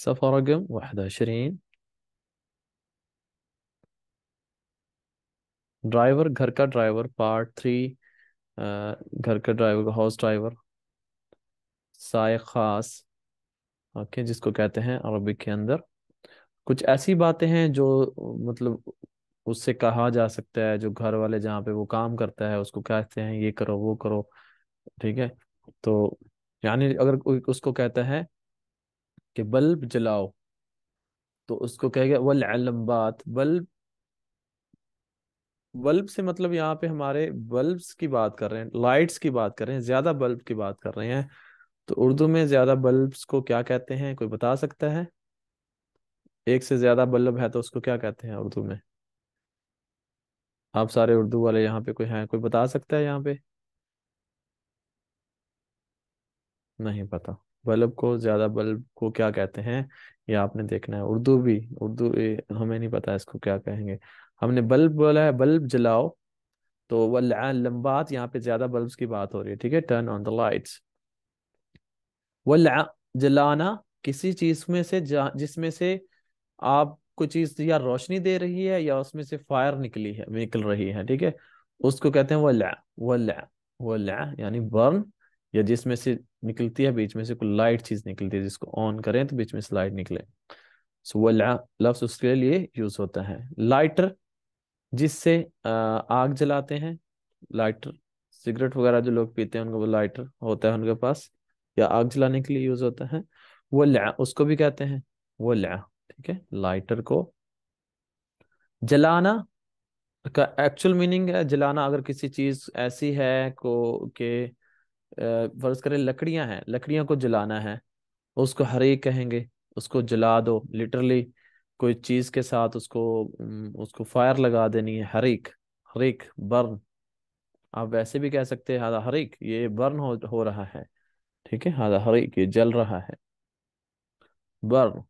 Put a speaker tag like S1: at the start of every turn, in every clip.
S1: صفحة رقم واحد وعشرين driver घर का driver part three घर का ड्राइवर हाउस ड्राइवर साय खास ओके जिसको कहते हैं अरबिक के अंदर कुछ ऐसी बातें हैं जो मतलब उससे कहा जा सकता है जो घर वाले जहाँ पे वो काम करता है उसको कहते हैं ये करो वो करो ठीक है तो यानी अगर उसको कहता है कि बल्ब जलाओ तो उसको गया वल अलम्बात बल्ब बल्ब से मतलब यहाँ पे हमारे बल्ब्स की बात कर रहे हैं लाइट्स की बात कर रहे हैं ज्यादा बल्ब की बात कर रहे हैं तो उर्दू में ज्यादा बल्ब्स को क्या कहते हैं कोई बता सकता है एक से ज्यादा बल्ब है तो उसको क्या कहते हैं उर्दू में आप सारे उर्दू वाले यहाँ पे कोई हैं कोई बता सकता है यहाँ पे नहीं पता बल्ब को ज्यादा बल्ब को क्या कहते हैं ये आपने देखना है उर्दू भी उर्दू हमें नहीं पता इसको क्या कहेंगे हमने बल्ब बोला है बल्ब जलाओ तो वह लम्बात यहाँ पे ज्यादा बल्ब की बात हो रही है ठीक है टर्न ऑन द लाइट्स वह जलाना किसी चीज में से जिसमें से आप कोई चीज या रोशनी दे रही है या उसमें से फायर निकली है निकल रही है ठीक है उसको कहते हैं वह लै वह लै वह यानी बर्न या जिसमें से निकलती है बीच में से कोई लाइट चीज निकलती है जिसको ऑन करें तो बीच में से लाइट निकले सो वो लफ्स उसके लिए यूज होता है लाइटर जिससे आग जलाते हैं लाइटर सिगरेट वगैरह जो लोग पीते हैं उनको वो लाइटर होता है उनके पास या आग जलाने के लिए यूज होता है वो लिया उसको भी कहते हैं वो लिया ठीक है लाइटर को जलाना का एक्चुअल मीनिंग है जलाना अगर किसी चीज ऐसी है को के फर्ज करें लकड़ियां हैं लकड़ियों को जलाना है उसको हरे कहेंगे उसको जला दो लिटरली कोई चीज के साथ उसको उसको फायर लगा देनी है हरेक हरेक बर्न आप वैसे भी कह सकते हैं हादा ये बर्न हो, हो रहा है ठीक है हादा हरीक ये जल रहा है बर्न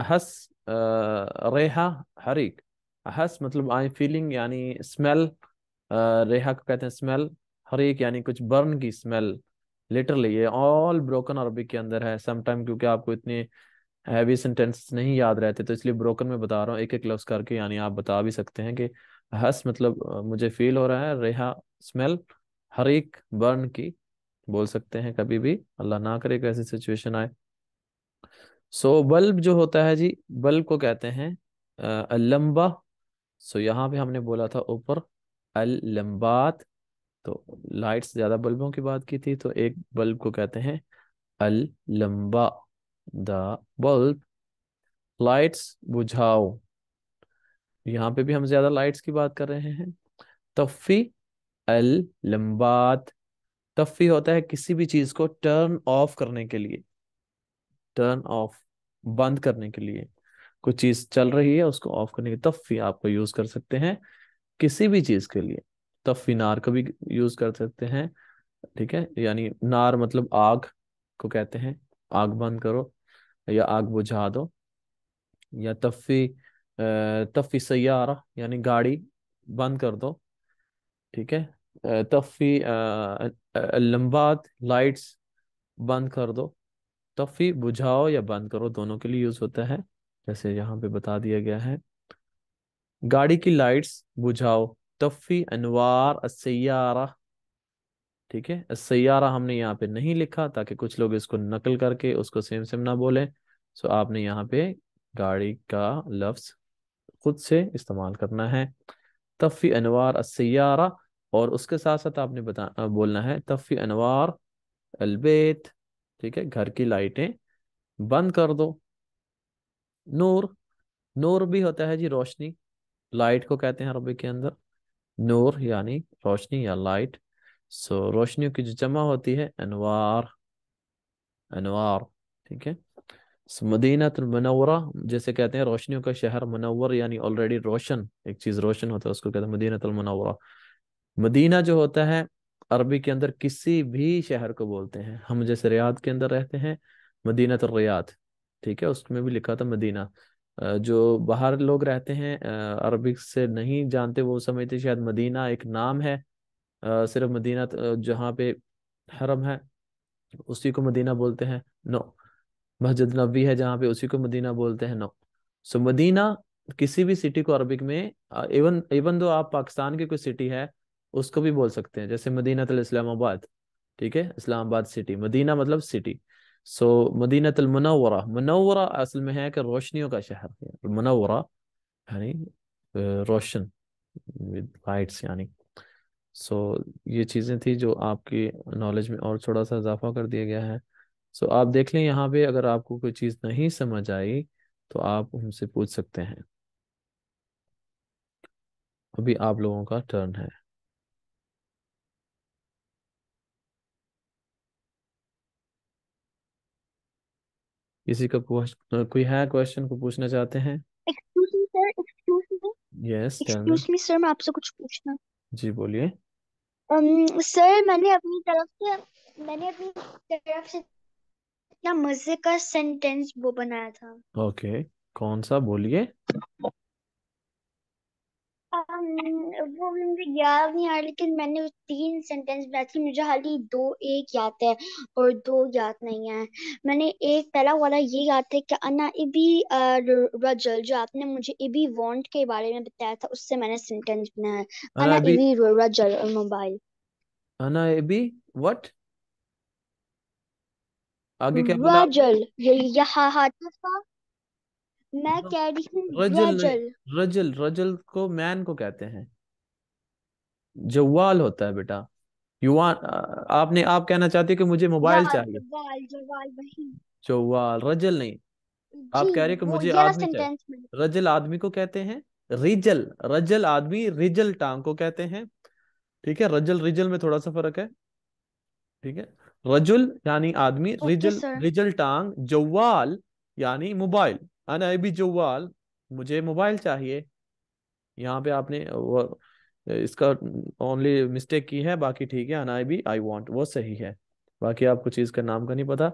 S1: अहस रेहा हरीक अहस मतलब आई फीलिंग यानी स्मेल रेहा को कहते हैं स्मेल हर एक यानी कुछ बर्न की स्मेल लिटरली ये ऑल ब्रोकन अरबिक के अंदर है समटाइम क्योंकि आपको इतने हैवी सेंटेंस नहीं याद रहते तो इसलिए ब्रोकन में बता रहा हूँ एक एक लफ्ज करके यानी आप बता भी सकते हैं कि हस मतलब मुझे फील हो रहा है रेहा स्मेल हर एक बर्न की बोल सकते हैं कभी भी अल्लाह ना करे ऐसी सिचुएशन आए सो so, बल्ब जो होता है जी बल्ब को कहते हैं लंबा सो so, यहाँ पे हमने बोला था ऊपर अल तो लाइट्स ज्यादा बल्बों की बात की थी तो एक बल्ब को कहते हैं अल लंबा द बल्ब लाइट्स बुझाओ यहाँ पे भी हम ज्यादा लाइट्स की बात कर रहे हैं तफी अल लंबात तफी होता है किसी भी चीज को टर्न ऑफ करने के लिए टर्न ऑफ बंद करने के लिए कुछ चीज चल रही है उसको ऑफ करने के लिए तफी आपको यूज कर सकते हैं किसी भी चीज के लिए तफी नार का भी यूज कर सकते हैं ठीक है यानी नार मतलब आग को कहते हैं आग बंद करो या आग बुझा दो या तफी तफी सयारा यानी गाड़ी बंद कर दो ठीक है तफी लंबात लाइट्स बंद कर दो तफी बुझाओ या बंद करो दोनों के लिए यूज होता है जैसे यहाँ पे बता दिया गया है गाड़ी की लाइट्स बुझाओ तफ़ी अनवार सयारा ठीक है सयारा हमने यहाँ पे नहीं लिखा ताकि कुछ लोग इसको नकल करके उसको सेम सेम ना बोले सो आपने यहाँ पे गाड़ी का लफ्स खुद से इस्तेमाल करना है तफ़ी अनवार सयारा और उसके साथ साथ आपने बता बोलना है तफ़ी अनवार अलबेत ठीक है घर की लाइटें बंद कर दो नूर नूर भी होता है जी रोशनी लाइट को कहते हैं अरबी के अंदर नूर यानी रोशनी या लाइट सो so, रोशनियों की जो जमा होती है अनवार अनवार ठीक है so, मदीना मनवरा जैसे कहते हैं रोशनियों का शहर मनवर यानी ऑलरेडी रोशन एक चीज रोशन होता है उसको कहते हैं मदीना मनवरा मदीना जो होता है अरबी के अंदर किसी भी शहर को बोलते हैं हम जैसे रियाद के अंदर रहते हैं मदीना रियाद ठीक है उसमें भी लिखा था मदीना जो बाहर लोग रहते हैं अरबिक से नहीं जानते वो समझते शायद मदीना एक नाम है सिर्फ मदीना जहाँ पे हरम है उसी को मदीना बोलते हैं नो मस्जिद नबी है जहाँ पे उसी को मदीना बोलते हैं नो सो मदीना किसी भी सिटी को अरबिक में इवन इवन दो आप पाकिस्तान की कोई सिटी है उसको भी बोल सकते हैं जैसे मदीना तो इस्लामाबाद ठीक है इस्लामाबाद सिटी मदीना मतलब सिटी सो मदीनत मनवरा मनवरा असल में है कि रोशनियों का शहर है यानी रोशन विद लाइट्स यानी सो ये चीज़ें थी जो आपकी नॉलेज में और थोड़ा सा इजाफा कर दिया गया है सो आप देख लें यहाँ पे अगर आपको कोई चीज़ नहीं समझ आई तो आप उनसे पूछ सकते हैं अभी आप लोगों का टर्न है किसी का कोई है क्वेश्चन को पूछना चाहते हैं यस
S2: मी सर मैं आपसे कुछ पूछना जी बोलिए सर um, मैंने अपनी तरफ से मैंने अपनी तरफ से इतना मजे का सेंटेंस वो बनाया था
S1: ओके okay. कौन सा बोलिए
S2: हम्म, वो भी मुझे याद नहीं आया लेकिन मैंने तीन सेंटेंस बनाए थे मुझे ही दो एक याद है और दो याद नहीं है मैंने एक पहला वाला ये याद है कि अना इबी रजल जो आपने मुझे इबी वांट के बारे में बताया था उससे मैंने सेंटेंस बनाया अना इबी रजल और मोबाइल
S1: अना इबी व्हाट आगे क्या बोला
S2: रजल था मैं हाँ। कह रही हूँ रजल
S1: रजल रजल को मैन को कहते हैं जवाल होता है बेटा युवान आपने आप कहना चाहते कि मुझे मोबाइल चाहिए
S2: जवाल जवाल वही
S1: जवाल रजल नहीं आप कह रहे कि मुझे आदमी चाहिए रजल आदमी को कहते हैं रिजल रजल आदमी रिजल टांग को कहते हैं ठीक है रजल रिजल में थोड़ा सा फर्क है ठीक है रजुल यानी आदमी रिजल रिजल टांग जवाल यानी मोबाइल अन अबी जवाल मुझे मोबाइल चाहिए यहाँ पे आपने वो इसका ओनली मिस्टेक की है बाकी ठीक है अन आई बी आई वॉन्ट वो सही है बाकी आपको चीज का नाम का नहीं पता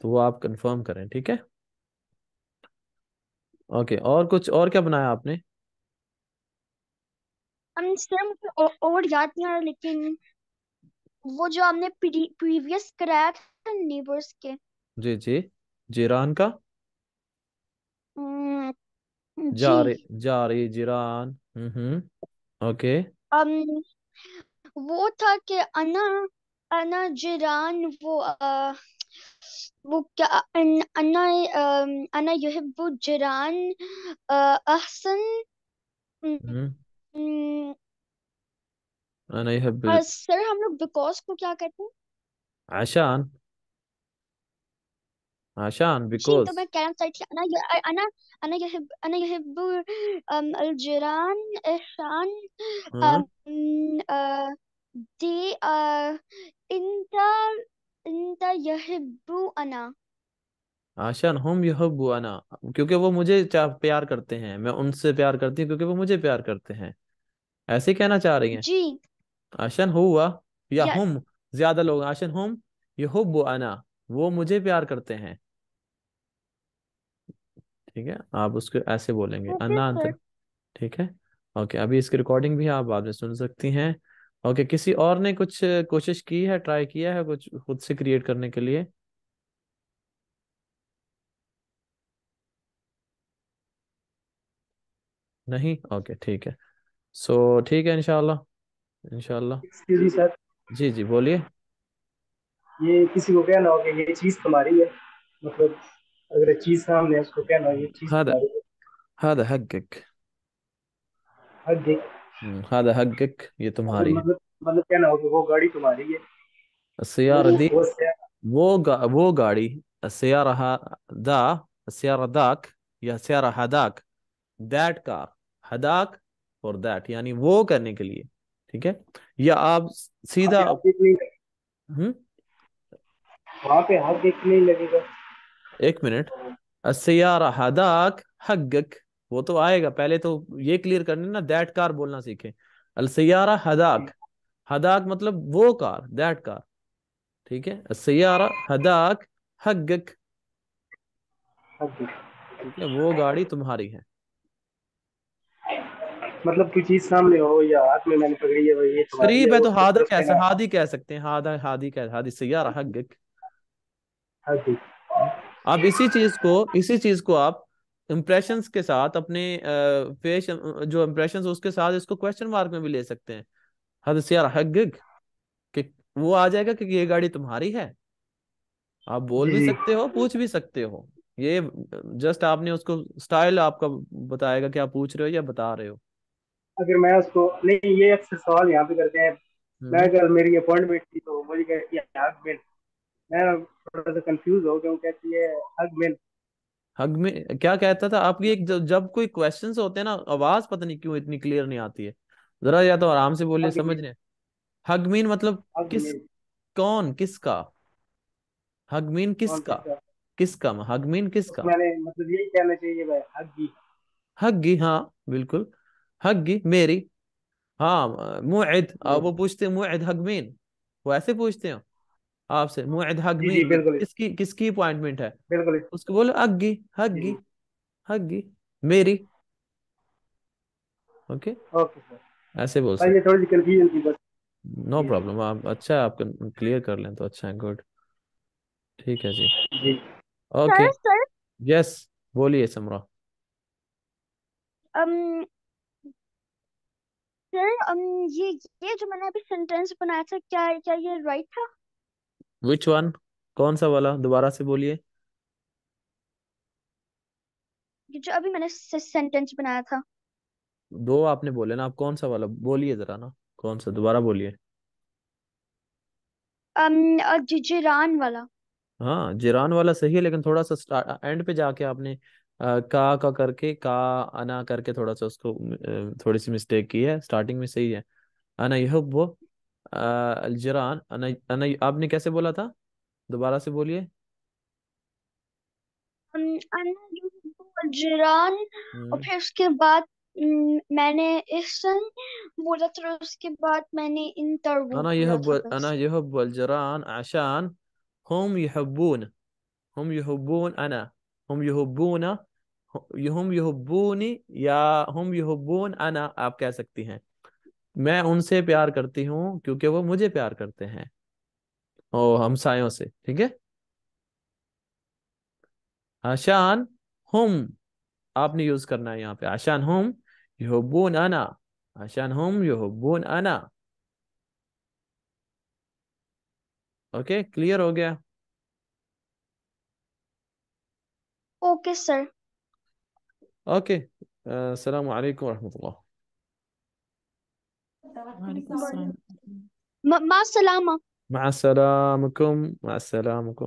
S1: तो वो आप कंफर्म करें ठीक है ओके और कुछ और क्या बनाया आपने
S2: हम और जाती नहीं लेकिन वो जो हमने प्रीवियस कराया था नेबर्स के
S1: जी जी जीरान का
S2: जारे hmm,
S1: जारे जिरान हम्म, हम्म ओके
S2: अम वो था कि अना अना जिरान वो आ, वो क्या अन, अना अना युहिब्बु जिरान अहसन हम्म।
S1: अना युहिब्बु
S2: सर हम लोग बिकॉज को क्या कहते हैं
S1: आशान عشان شين because
S2: طبعا كلام صحيح أنا أنا أنا يحب أنا يحب أم، الجيران عشان ها أم، آه، دي آه، أنت أنت يحب أنا
S1: عشان हम यहब्बू अना क्योंकि वो मुझे चा- प्यार करते हैं मैं उनसे प्यार करती हूँ क्योंकि वो मुझे प्यार करते हैं ऐसे ही कहना चाह रही हैं जी आशन हुआ या यस हम ज्यादा लोग आशन हम यहब्बू अना वो मुझे प्यार करते हैं ठीक है आप उसको ऐसे बोलेंगे अन्ना अंतर ठीक है ओके अभी इसकी रिकॉर्डिंग भी आप बाद में सुन सकती हैं ओके किसी और ने कुछ कोशिश की है ट्राई किया है कुछ खुद से क्रिएट करने के लिए नहीं ओके ठीक है सो so, ठीक है इनशाला इनशाला जी जी बोलिए
S2: ये किसी को कहना होगा ये चीज तुम्हारी है मतलब الرئيس هامني أذكر كان الرئيس هذا
S1: هذا حقك حقك هذا حقك ये तुम्हारी मतलब मतलब क्या ना होगी वो गाड़ी तुम्हारी है السيارة دي वो गा, वो गाड़ी السيارة ذا السيارة ذاك या سيارة هذاك दैट कार हदाक फॉर दैट यानी वो करने के लिए ठीक है या आप सीधा
S2: हम्म वहां पे हक नहीं लगेगा
S1: एक मिनट अस्यारा हदाक हगक वो तो आएगा पहले तो ये क्लियर करने ना दैट कार बोलना सीखे अलसयारा हदाक हदाक मतलब वो कार दैट कार ठीक है अस्यारा हदाक हगक वो गाड़ी तुम्हारी है
S2: मतलब कोई चीज सामने हो या हाथ में मैंने पकड़ी है ये करीब है तो, तो हादक कह हादी
S1: कह सकते हैं हादा हादी कह हादी सयारा हगक हगक आप इसी चीज को इसी चीज को आप इम्प्रेशन के साथ अपने फेस जो इम्प्रेशन उसके साथ इसको क्वेश्चन मार्क में भी ले सकते हैं हद से यार वो आ जाएगा कि ये गाड़ी तुम्हारी है आप बोल भी सकते हो पूछ भी सकते हो ये जस्ट आपने उसको स्टाइल आपका बताएगा कि आप पूछ रहे हो या बता रहे हो
S2: अगर मैं उसको नहीं ये अक्सर सवाल यहाँ पे करते हैं मैं अगर हम्म। मेरी अपॉइंटमेंट थी तो मुझे यार मैं थोड़ा सा कंफ्यूज हो गया हूँ कहती है हग मिल
S1: हग में क्या कहता था आपकी एक जब, जब कोई क्वेश्चंस होते हैं ना आवाज पता नहीं क्यों इतनी क्लियर नहीं आती है जरा या तो आराम से बोलिए समझ नहीं हगमीन मतलब हग किस कौन किसका हगमीन किसका किसका, किसका हगमीन किसका मैंने
S2: मतलब यही कहना चाहिए भाई हग्गी
S1: हग्गी हाँ बिल्कुल हग्गी मेरी हाँ मुइद वो पूछते हैं मुइद हगमीन वो ऐसे पूछते हैं आपसे मुआद हक हगमी किसकी किसकी अपॉइंटमेंट है बिल्कुल उसको बोलो हग्गी हग्गी हग्गी मेरी ओके ओके सर ऐसे बोल सकते हैं थोड़ी
S2: कंफ्यूजन थी बट
S1: नो प्रॉब्लम आप अच्छा आप क्लियर कर लें तो अच्छा है गुड ठीक है जी जी ओके यस बोलिए समरा
S2: um, सर um, ये ये जो मैंने अभी सेंटेंस बनाया था क्या क्या ये राइट था
S1: विच वन कौन सा वाला दोबारा से बोलिए
S2: ये जो अभी मैंने सेंटेंस बनाया था
S1: दो आपने बोले ना आप कौन सा वाला बोलिए जरा ना कौन सा दोबारा बोलिए
S2: अम जिरान वाला
S1: हाँ जिरान वाला सही है लेकिन थोड़ा सा एंड पे जाके आपने आ, का का करके का अना करके थोड़ा सा उसको थोड़ी सी मिस्टेक की है स्टार्टिंग में सही है अना यह वो अलजरान अना आपने कैसे बोला था दोबारा से बोलिए
S2: अलजरान और हम्म। फिर उसके बाद मैंने बोला था उसके बाद मैंने इन तरबूज
S1: عشان هم يحبون هم يحبون انا هم يحبون هم يحبوني या हम अना आप कह सकती हैं मैं उनसे प्यार करती हूँ क्योंकि वो मुझे प्यार करते हैं ओ हमसायों से ठीक है आशान हम आपने यूज करना है यहाँ पे आशान हम योबून आना आशान हम योबून आना ओके क्लियर हो गया ओके सर ओके अस्सलाम वालेकुम रहमतुल्लाह
S2: مع السلامة مع سلامكم مع سلامكم